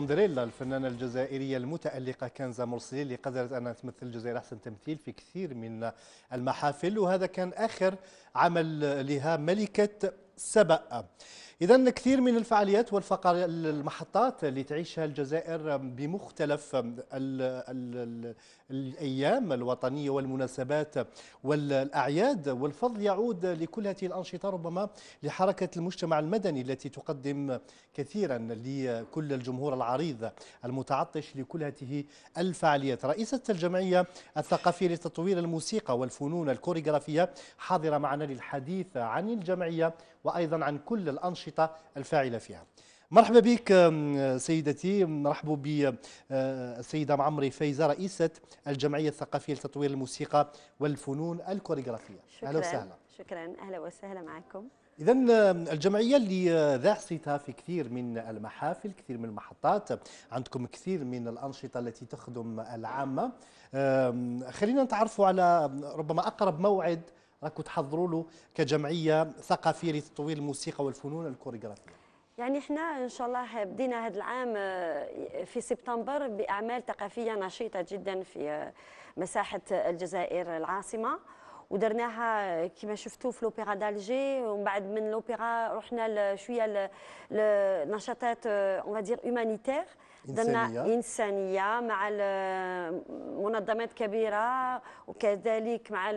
سندريلا الفنانة الجزائرية المتألقة كنزة مرسي اللي قدرت أنها تمثل الجزائر أحسن تمثيل في كثير من المحافل وهذا كان آخر عمل لها ملكة سبأ إذا كثير من الفعاليات والفقر المحطات اللي تعيشها الجزائر بمختلف ال ال الأيام الوطنية والمناسبات والأعياد والفضل يعود لكل هذه الأنشطة ربما لحركة المجتمع المدني التي تقدم كثيرا لكل الجمهور العريض المتعطش لكل هذه الفعاليات رئيسة الجمعية الثقافية لتطوير الموسيقى والفنون الكوريغرافية حاضرة معنا للحديث عن الجمعية وأيضا عن كل الأنشطة الأنشطة الفاعلة فيها مرحبا بك سيدتي مرحبا بالسيده معمري فايزه رئيسه الجمعيه الثقافيه لتطوير الموسيقى والفنون الكوريغرافيه اهلا وسهلا شكرا اهلا وسهلا معكم إذا الجمعية اللي ذاع صيتها في كثير من المحافل كثير من المحطات عندكم كثير من الأنشطة التي تخدم العامة خلينا نتعرفوا على ربما أقرب موعد راكم تحضروا له كجمعيه ثقافيه لتطوير الموسيقى والفنون الكوريغرافيه يعني احنا ان شاء الله بدينا هذا العام آه، في سبتمبر باعمال ثقافيه نشيطه جدا في آه، مساحه الجزائر العاصمه ودرناها آه، كما شفتوا في لوبيرا دالجي ومن بعد من لوبيرا رحنا شويه لنشاطات اون فادير هومانيتير إنسانية. إنسانية مع منظمات كبيرة وكذلك مع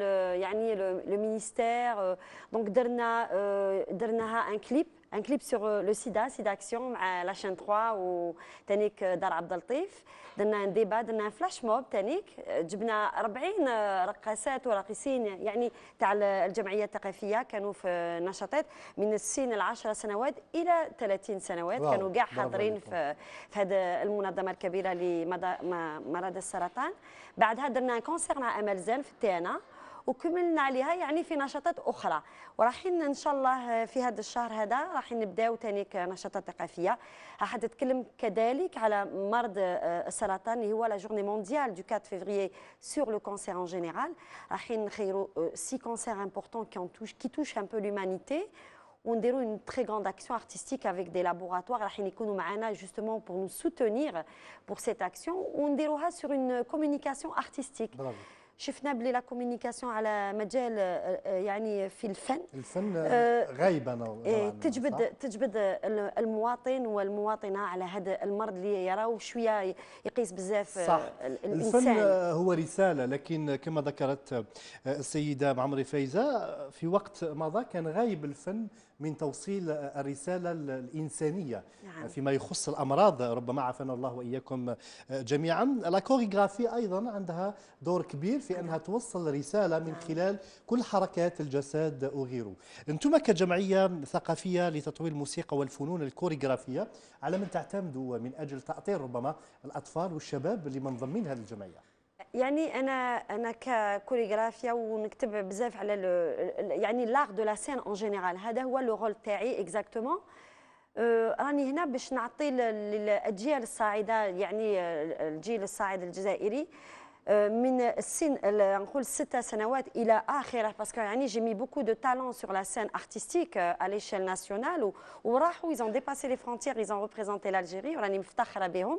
يعني لو مينيستير دونك درنا درناها ان كليب ان كليب سور لو سيدا سيدا اكسيون مع لاشين 3 وتانيك دار عبد اللطيف درنا ان ديبا درنا فلاش موب تانيك جبنا 40 رقاصات وراقصين يعني تاع الجمعيه الثقافيه كانوا في نشاطات من السن العشر سنوات الى 30 سنوات واو. كانوا كاع حاضرين في في هذه المنظمه الكبيره لمرض السرطان بعدها درنا كونسير مع امل زين في التيانا وكملنا عليها يعني في نشاطات اخرى ورايحين ان شاء الله في هذا الشهر هذا راح نبداو ثاني نشاطات ثقافيه راح نتكلم كذلك على مرض السرطان اللي هو لا جورني مونديال دو 4 فيفريي سور لو كانسير ان جينيرال رايحين نخيروا سي كانسير امبورطون كي توش كي توش ان بو لومانيتي ونديروا une très grande action artistique avec des laboratoires رايحين يكونوا معنا justement pour nous soutenir pour cette action On ونديروها sur une communication artistique Bravo. شفنا بلي لا كوميونيكاسيون على مجال آه، يعني في الفن الفن آه، غايبه إيه، نوعا تجبد صح؟ تجبد المواطن والمواطنه على هذا المرض اللي يراه شويه يقيس بزاف آه، صح الانسان الفن هو رساله لكن كما ذكرت السيده معمري فايزه في وقت مضى كان غايب الفن من توصيل الرساله الانسانيه نعم. فيما يخص الامراض ربما عافانا الله واياكم جميعا لا كوريغرافي ايضا عندها دور كبير في في أنها توصل رسالة من خلال كل حركات الجسد وغيره أنتم كجمعية ثقافية لتطوير الموسيقى والفنون الكوريغرافية على من تعتمدوا من أجل تأطير ربما الأطفال والشباب اللي منضمين هذه الجمعية يعني انا انا ككوريغرافيا ونكتب بزاف على يعني لاغ دو لا سين اون جينيرال هذا هو لو رول تاعي اكزاكتومون أه، راني هنا باش نعطي للاجيال الصاعده يعني الجيل الصاعد الجزائري Euh, euh, parce que j'ai mis beaucoup de talent sur la scène artistique euh, à l'échelle nationale. Ils ont dépassé les frontières, ils ont représenté l'Algérie. Ils ont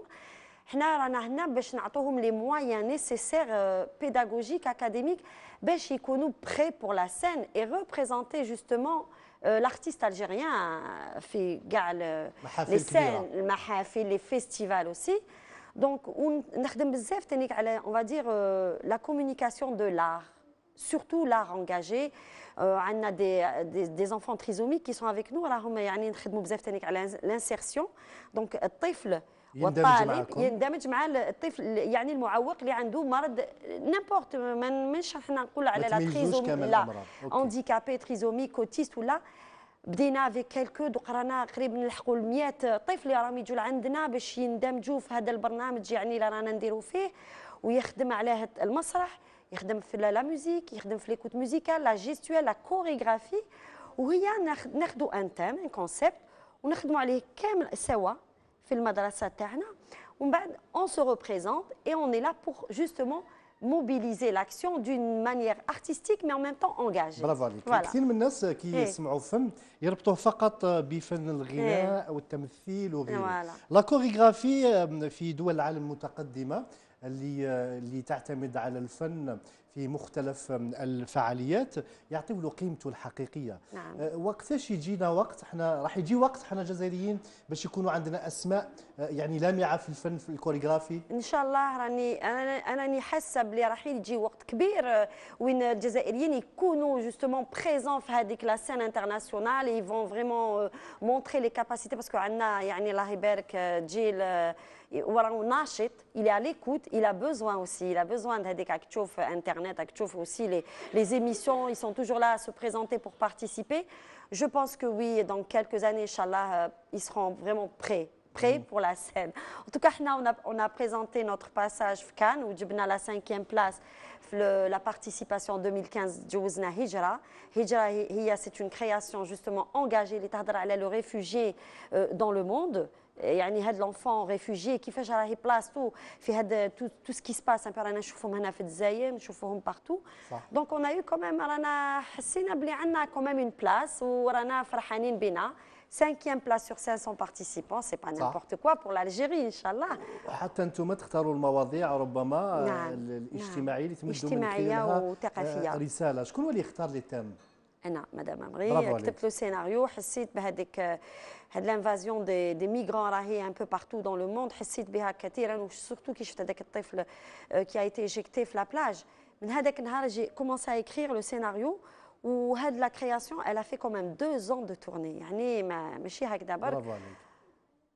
Ils ont les moyens nécessaires, pédagogiques, académiques, pour être prêts pour la scène et représenter justement l'artiste algérien. Les scènes, les festivals aussi. Donc, une aide-médecine, on euh, la communication de l'art, surtout l'art engagé. Euh, on a des enfants trisomiques qui sont avec nous. Là, il y a l'insertion. Donc, les enfants il ne va pas aller. Il y a un déni de mal. Bah, le tifle, il y qui a un double N'importe, même, même, je peux pas dire que la trisomie là, handicapé, trisomique, autiste ou là. بدينا في كالكود قرانا قريب نلحقوا ال 100 طفل اللي راهم يجوا لعندنا باش يندمجوا في هذا البرنامج يعني اللي رانا نديروا فيه ويخدم على المسرح يخدم في لا ميوزيك يخدم في ليكوت ميوزيكال لا جيستوال لا كوريغرافي وهي ناخذوا ان تام ان كونسيبت ونخدموا عليه كامل سوا في المدرسه تاعنا ومن بعد اون سو ريبريزونت اي اون اي لا بور جوستومون mobiliser l'action d'une manière artistique mais en même temps engagée. برافو عليك voilà. كثير من الناس كي إيه. يسمعوا فن يربطوه فقط بفن الغناء إيه. او التمثيل وغيره لا كوريغرافي في دول العالم المتقدمه اللي اللي تعتمد على الفن في مختلف الفعاليات يعطيو له قيمته الحقيقيه نعم. آه، وقتاش يجينا وقت احنا راح يجي وقت احنا الجزائريين باش يكونوا عندنا اسماء آه، يعني لامعه في الفن في الكوريغرافي ان شاء الله راني انا راني حاسه بلي راح يجي وقت كبير آه، وين الجزائريين يكونوا جوستومون بريزون في هذيك لا سين انترناسيونال فون فريمون مونتري لي كاباسيتي باسكو عندنا يعني الله يبارك جيل il est à l'écoute, il a besoin aussi, il a besoin d'aide euh, Internet, aussi les, émissions, ils sont toujours là à se présenter pour participer. Je pense que oui, dans quelques années, Inch'Allah, euh, ils seront vraiment prêts prêts mm. pour la scène. En tout cas, on a, on a présenté notre passage à Cannes, où Djibna la cinquième place, la participation en 2015 Djouzna Hijra. Hijra, c'est une création justement engagée, les le réfugié euh, dans le monde. يعني هاد لونفون ريفوجي كيفاش راهي بلاصتو في هاد تو سكي سباس رانا نشوفهم هنا في الجزائر نشوفهم بارتو دونك اون ايو كوميم رانا حسينا بلي عندنا كوميم اون بلاص ورانا فرحانين بينا cinquième بلاص sur 500 بارتيسيبون سي با n'importe كوا بور لالجيري إن شاء الله حتى أنتم تختاروا المواضيع ربما نعم. نعم. الاجتماعية اللي تمدوا من خلالها اجتماعية وثقافية آه، رسالة شكون هو اللي اختار لي تام Madame Amri, le scénario, c'est l'invasion des migrants rahis un peu partout dans le monde. C'est surtout qui a été éjecté sur la plage. J'ai commencé à écrire le scénario. La création a fait quand même deux ans de tournée.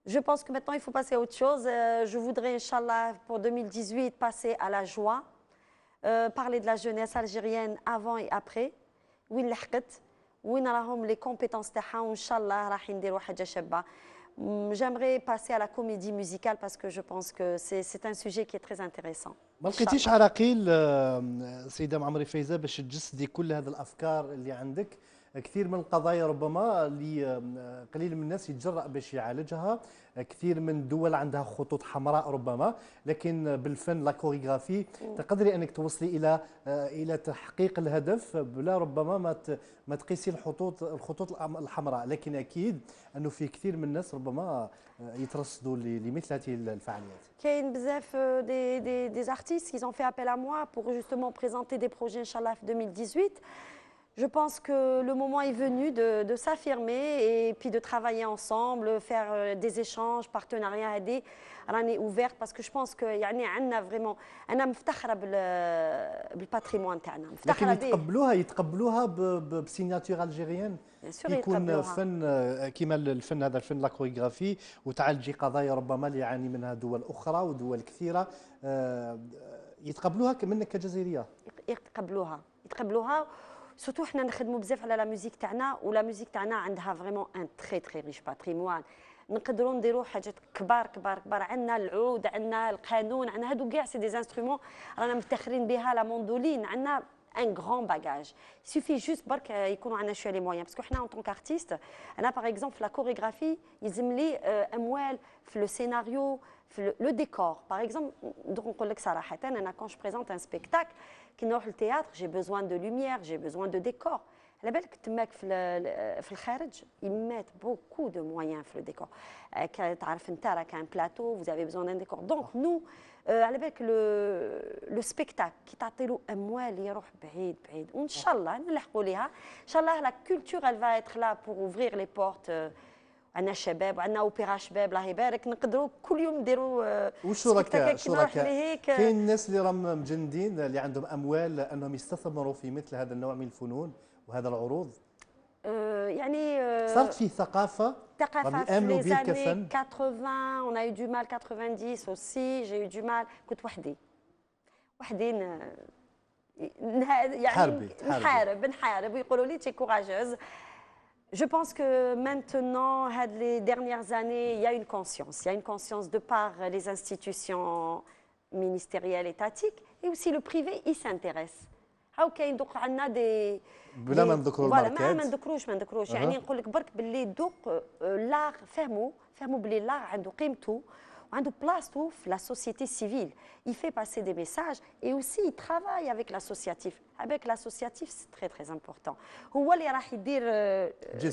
Je pense que maintenant il faut passer à autre chose. Euh، je voudrais, Inch'Allah, pour 2018, passer à la joie, euh، parler de la jeunesse algérienne avant et après. وين لحقت وين راهم لي كومبيتونس تاعها وان شاء الله راح نديروا حاجه شابه J'aimerais passer à la comédie musicale parce que je pense que c'est un sujet qui est ما لقيتيش عراقيل سيده معمري فايزه باش تجسدي كل هذه الافكار اللي عندك كثير من القضايا ربما اللي آه، قليل من الناس يتجرأ باش يعالجها آه، كثير من الدول عندها خطوط حمراء ربما لكن آه، بالفن لاكوريغرافي تقدري انك توصلي الى الى تحقيق الهدف بلا ربما ما ما تقيسي الخطوط الخطوط الحمراء لكن اكيد انه في كثير من الناس ربما يترصدوا لمثل هذه الفعاليات كاين بزاف دي دي دي في ابل ا موا بور à بريزونتي دي بروجي ان شاء الله في 2018 Je pense que le moment est venu de, de s'affirmer et puis de travailler ensemble, faire euh, des échanges, partenariats, aider. راني اوفيرت باسكو جو بونس كو يعني عندنا فريمون انا مفتخره بالباتريمون تاعنا مفتخره لكن يتقبلوها يتقبلوها بسيناتور الجيريان يكون فن كما الفن هذا الفن لاكوريغرافي وتعالجي قضايا ربما اللي يعاني منها دول اخرى ودول كثيره يتقبلوها منك كجزائريه يتقبلوها يتقبلوها سورتو حنا نخدموا بزاف على لا ميوزيك تاعنا ولا ميوزيك تاعنا عندها فريمون ان تري تري ريش باتريموان نقدروا نديروا حاجات كبار كبار كبار عندنا العود عندنا القانون عندنا هادو كاع سي دي انسترومون رانا مفتخرين بها لا موندولين عندنا ان غران باجاج سوفي جوست برك يكونوا عندنا شويه لي مويان باسكو حنا اون طونك ارتيست انا باغ اكزومبل لا كوريغرافي يلزم لي اموال في لو سيناريو le, décor. Par exemple, quand je présente un spectacle, qui le théâtre, j'ai besoin de lumière, j'ai besoin de décor. La belle que tu ils mettent beaucoup de moyens pour le décor. Euh, tu as un plateau, vous avez besoin d'un décor. Donc ah. nous, à euh, le le spectacle qui t'a hein. Inch'Allah, la culture elle va être là pour ouvrir les portes. Euh, عندنا شباب وعندنا اوبيرا شباب الله يبارك نقدروا كل يوم نديروا آه، وشركاء شركاء كاين الناس اللي راهم مجندين اللي عندهم اموال انهم يستثمروا في مثل هذا النوع من الفنون وهذا العروض آه، يعني, آه، صارت فيه ثقافة ثقافة في لي années 80 on اي دو مال 90 aussi j'ai eu du mal كنت وحدي وحدي يعني نحارب نحارب ويقولوا لي تي كوراجوز Je pense que maintenant, dans les dernières années, il y a une conscience. Il y a une conscience de par les institutions ministérielles, étatiques, et aussi le privé, il s'intéresse. او كاين uh-huh. on عندنا دي بلا ما نذكروا فوالا ما نذكروش ما نذكروش يعني نقول لك برك باللي دوق لاغ فهموا فهموا باللي لاغ عنده قيمته de place ouf la société civile. il fait passer des messages et aussi il travaille avec l'associatif avec l'associatif c'est très très important هو euh,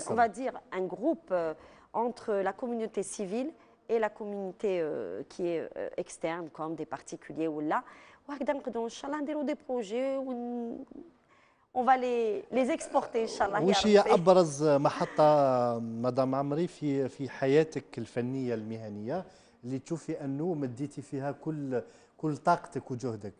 on va dire un groupe euh, entre la communauté civile et la communauté euh, qui est externe comme des particuliers ou là وهكذا نقدروا des projets, On va les, les exporter, Madame Amri, vie اللي تشوفي انه مديتي فيها كل كل طاقتك وجهدك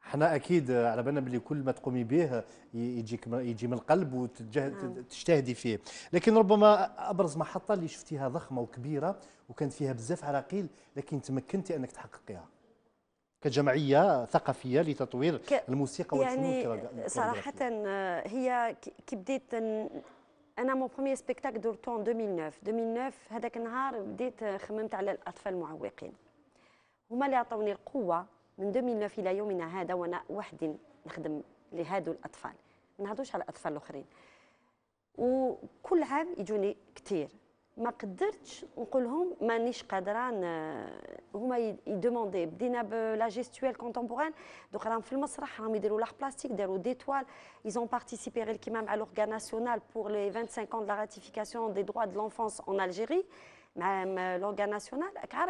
حنا اكيد على بالنا بلي كل ما تقومي به يجيك يجي من القلب وتجتهدي نعم. فيه لكن ربما ابرز محطه اللي شفتيها ضخمه وكبيره وكانت فيها بزاف عراقيل لكن تمكنتي انك تحققيها كجمعيه ثقافيه لتطوير ك... الموسيقى يعني والفنون يعني صراحه هي كي بديت انا مو بروميير سبيكتاك درتو 2009 2009 هذاك النهار بديت خممت على الاطفال المعوقين هما اللي عطوني القوه من 2009 الى يومنا هذا وانا وحدي نخدم لهادو الاطفال ما نهضوش على الاطفال الاخرين وكل عام يجوني كثير On ne peut pas dire qu'ils ne pas demander. Ils ont demandé la gestuelle contemporaine. Donc, dans le Massra, ils ont fait l'art plastiques, des étoiles. Ils ont participé à l'organe national pour les 25 ans de la ratification des droits de l'enfance en Algérie. Même euh, l'organe national,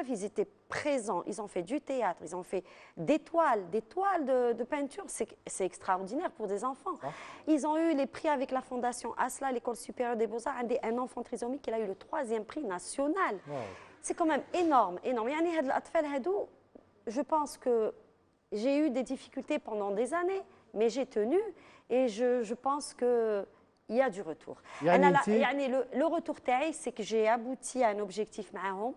ils étaient présents, ils ont fait du théâtre, ils ont fait des toiles, des toiles de, peinture, c'est extraordinaire pour des enfants. Ah. Ils ont eu les prix avec la fondation ASLA, l'école supérieure des beaux-arts, un, enfant trisomique, il a eu le troisième prix national. C'est quand même énorme, énorme. Je pense que j'ai eu des difficultés pendant des années, mais j'ai tenu et je, je pense que il y a du retour يعني, أنا لا يعني لو روتور تاعي سي كو جي ابوتي ان اوبجيكتيف معاهم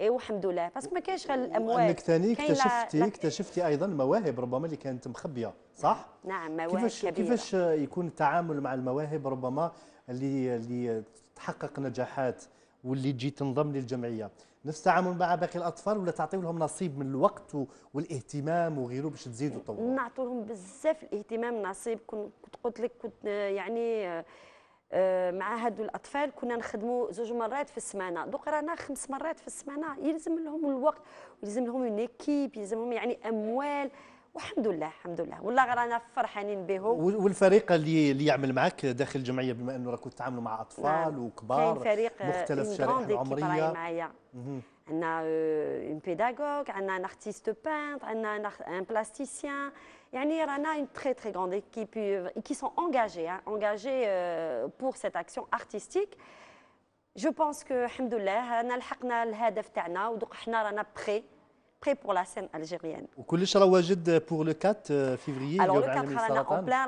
اي والحمد لله باسكو ما كاينش غير الاموال انك ثاني اكتشفتي اكتشفتي ايضا مواهب ربما اللي كانت مخبيه صح نعم مواهب كيفاش كبيرة. كيفاش يكون التعامل مع المواهب ربما اللي اللي تحقق نجاحات واللي تجي تنضم للجمعيه نفس التعامل مع باقي الاطفال ولا تعطيو لهم نصيب من الوقت والاهتمام وغيره باش تزيدوا تطوروا نعطيو لهم بزاف الاهتمام نصيب كنت قلت لك كنت يعني آه، مع هادو الاطفال كنا نخدموا زوج مرات في السمانه دوك رانا خمس مرات في السمانه يلزم لهم الوقت ويلزم لهم اون ايكيب لهم يعني اموال والحمد لله الحمد لله والله رانا فرحانين بهم والفريق اللي اللي يعمل معك داخل الجمعيه بما انه راكم تتعاملوا مع اطفال نعم. وكبار كاين فريق آه، مختلف الشرائح العمريه معايا عندنا اون آه، بيداغوغ عندنا ان ارتيست بانت عندنا ان بلاستيسيان يعني رانا اون تري تري غروند ايكيب كي سون انجاجي انجاجي بور سيت اكسيون ارتيستيك جو بونس كو الحمد لله رانا لحقنا الهدف تاعنا ودوك حنا رانا بخي prêt pour la scène algérienne. pour le 4 euh, février. Alors le 4 en plein,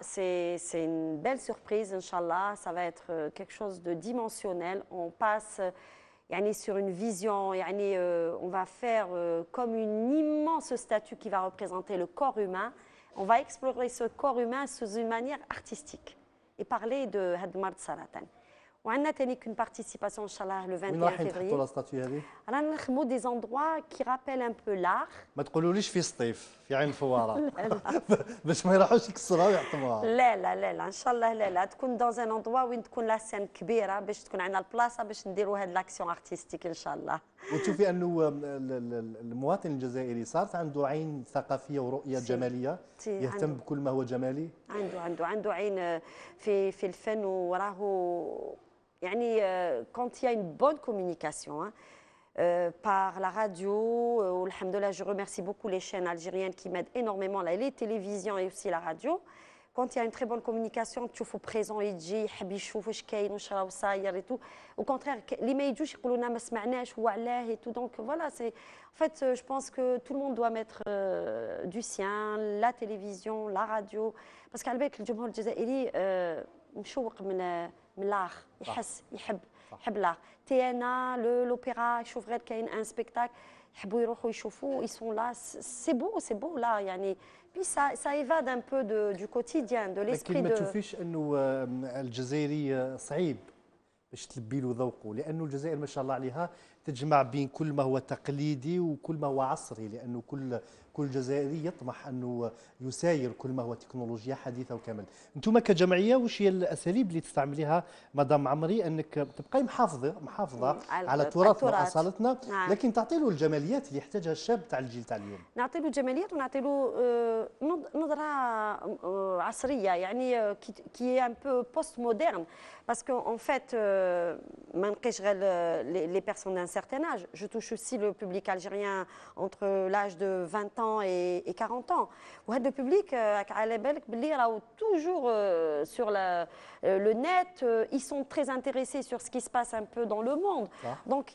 c'est une belle surprise, Inch'Allah. Ça va être euh, quelque chose de dimensionnel. On passe euh, sur une vision, on va faire comme une immense statue qui va représenter le corps humain. On va explorer ce corps humain sous une manière artistique et parler de Hadmar Saratan. وعندنا ثاني كون بارتيسيباسيون ان شاء الله لو 21 وين رايحين تحطوا لا ستاتيو هذه؟ رانا نخدموا دي زوندوا كي رابيل ان بو لاخ ما تقولوليش في سطيف في عين الفواره باش ما يروحوش يكسروها ويحطموها لا لا لا لا ان شاء الله لا لا تكون دون ان اندوا وين تكون لا سين كبيره باش تكون عندنا البلاصه باش نديروا هاد لاكسيون ارتيستيك ان شاء الله وتشوفي انه آه، المواطن الجزائري صارت عنده عين ثقافيه ورؤيه جماليه يهتم بكل ما هو جمالي عنده عنده عنده عين آه، في في الفن وراهو Euh, quand il y a une bonne communication hein, euh, par la radio, euh, je remercie beaucoup les chaînes algériennes qui m'aident énormément, là, les télévisions et aussi la radio. Quand il y a une très bonne communication, tu fais présent, et tout. Au contraire, les ils et tout. Donc voilà, c'est. En fait, je pense que tout le monde doit mettre du sien, la télévision, la radio. Parce qu'avec le Djumhur Jazairi, je من الاخ يحس يحب يحب تي انا لو لوبيرا يشوف غير كاين ان سبيكتاكل يحبوا يروحوا يشوفوا يسون لا سي بو سي بو لا يعني بي سا سا ايفاد ان بو دو دو كوتيديان دو ليسبري دو ما تشوفيش انه الجزائري آه، صعيب باش تلبي له ذوقه لانه الجزائر ما شاء الله عليها تجمع بين كل ما هو تقليدي وكل ما هو عصري لانه كل كل جزائري يطمح أنه يساير كل ما هو تكنولوجيا حديثة وكامل أنتم كجمعية وش هي الأساليب اللي تستعمليها مدام عمري أنك تبقاي محافظة محافظة على, تراثنا أصالتنا نعم. لكن تعطي له الجماليات اللي يحتاجها الشاب تاع الجيل تاع اليوم نعطي له الجماليات ونعطي له آه، نظرة آه، عصرية يعني كي ان بو بوست مودرن باسكو ان فيت ما نلقيش غير لي بيرسون دان certain جو توش سي aussi le public algérien entre l'âge 20 et, 40 ans. le public euh, toujours euh, sur euh, le net ils sont très intéressés sur ce qui se passe un peu dans le monde. Ah. Donc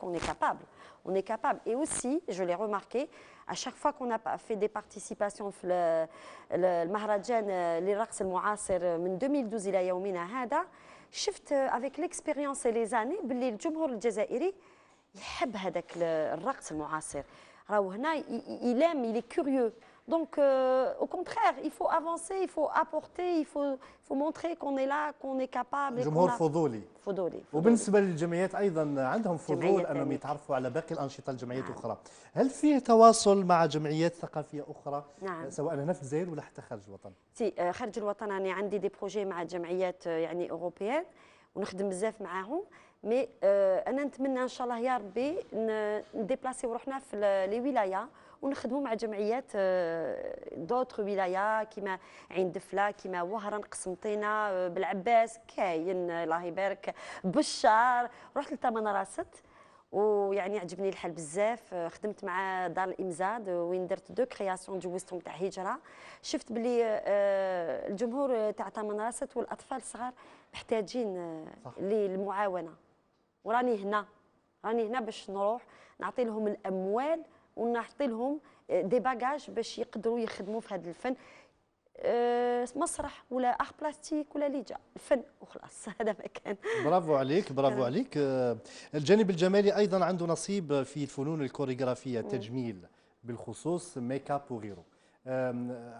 on est capable. On est capable et aussi je l'ai remarqué à chaque fois qu'on a fait des participations في المهرجان le Mu'asir, en 2012 a eu هذا شفت avec l'expérience et les années le le jazairi يحب هذاك الرقص المعاصر راهو هنا يلام لي كوريو دونك او كونترير يفو افونسي يفو ابورتي يفو يفو مونتري كون اي لا كون اي كابابل جمهور فضولي فضولي وبالنسبه للجمعيات ايضا عندهم فضول انهم يتعرفوا على باقي الانشطه الجمعيات الاخرى هل فيه تواصل مع جمعيات ثقافيه اخرى نعم. سواء هنا في الجزائر ولا حتى خارج الوطن سي euh, خارج الوطن انا عندي دي بروجي مع جمعيات euh، يعني اوروبيان ونخدم بزاف معاهم مي آه، انا نتمنى ان شاء الله يا ربي نديبلاسيو روحنا في لي ولايه ونخدموا مع جمعيات آه، دوتر ولايه كيما عين دفله كيما وهران قسنطينه آه، بالعباس كاين الله يبارك بشار رحت لتمن راست ويعني عجبني الحال بزاف خدمت مع دار الامزاد وين درت دو كرياسيون جوزتهم تاع هجره شفت بلي الجمهور تاع تمن راست والاطفال الصغار محتاجين آه، للمعاونه وراني هنا راني هنا باش نروح نعطي لهم الاموال ونعطي لهم دي آه، باجاج باش يقدروا يخدموا في هذا الفن آه، مسرح ولا اخ بلاستيك ولا ليجا الفن وخلاص هذا ما كان برافو عليك برافو عليك الجانب الجمالي ايضا عنده نصيب في الفنون الكوريغرافيه التجميل بالخصوص ميك اب وغيره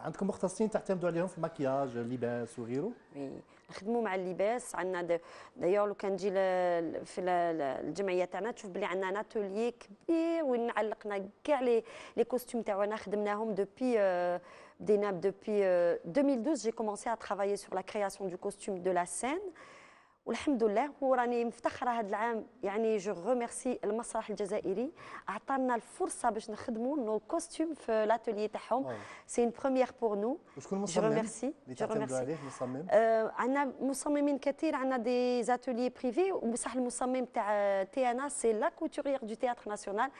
عندكم مختصين تعتمدوا عليهم في المكياج اللباس وغيره؟ وي نخدموا مع اللباس عندنا دايور لو كان تجي في الجمعيه تاعنا تشوف بلي عندنا ان كبير وين علقنا كاع لي لي كوستيم تاعنا خدمناهم دوبي بدينا دوبي 2012 جي كومونسي ا ترافايي سور لا كرياسيون دو كوستيم دو لا سين والحمد لله وراني مفتخره هذا العام يعني جو غوميرسي المسرح الجزائري عطانا الفرصه باش نخدموا نو كوستيم في لاتولي تاعهم سي اون بروميير بور نو وشكون جو غوميرسي جو غوميرسي عندنا مصممين كثير عندنا دي زاتولي بريفي وبصح المصمم تاع تي انا سي لا كوتوريير دو تياتر ناسيونال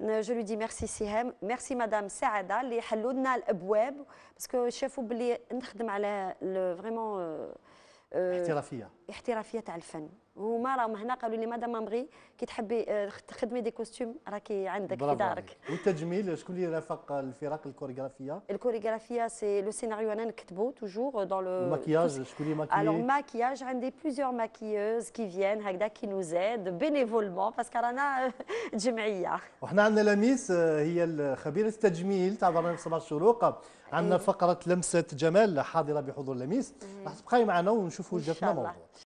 جو لو دي ميرسي سهام ميرسي مدام سعاده اللي حلوا لنا الابواب باسكو شافوا بلي نخدم على فريمون آه، احترافيه احترافيه تاع الفن هما راهم هنا قالوا لي مدام مبغي كي تحبي آه، تخدمي دي كوستيم راكي عندك في دارك والتجميل شكون اللي رافق الفرق الكوريغرافيه الكوريغرافيه سي لو سيناريو انا نكتبو توجور دون لو ماكياج شكون اللي ماكيي الوغ ماكياج عندي بليزيور ماكيوز كي فيان هكذا كي نو زاد بينيفولمون باسكو رانا جمعيه وحنا عندنا لميس آه، هي خبيره التجميل تاع برنامج صباح الشروق عندنا إيه. فقره لمسه جمال حاضره بحضور لميس إيه. راح تبقاي معنا ونشوفوا جاتنا موضوع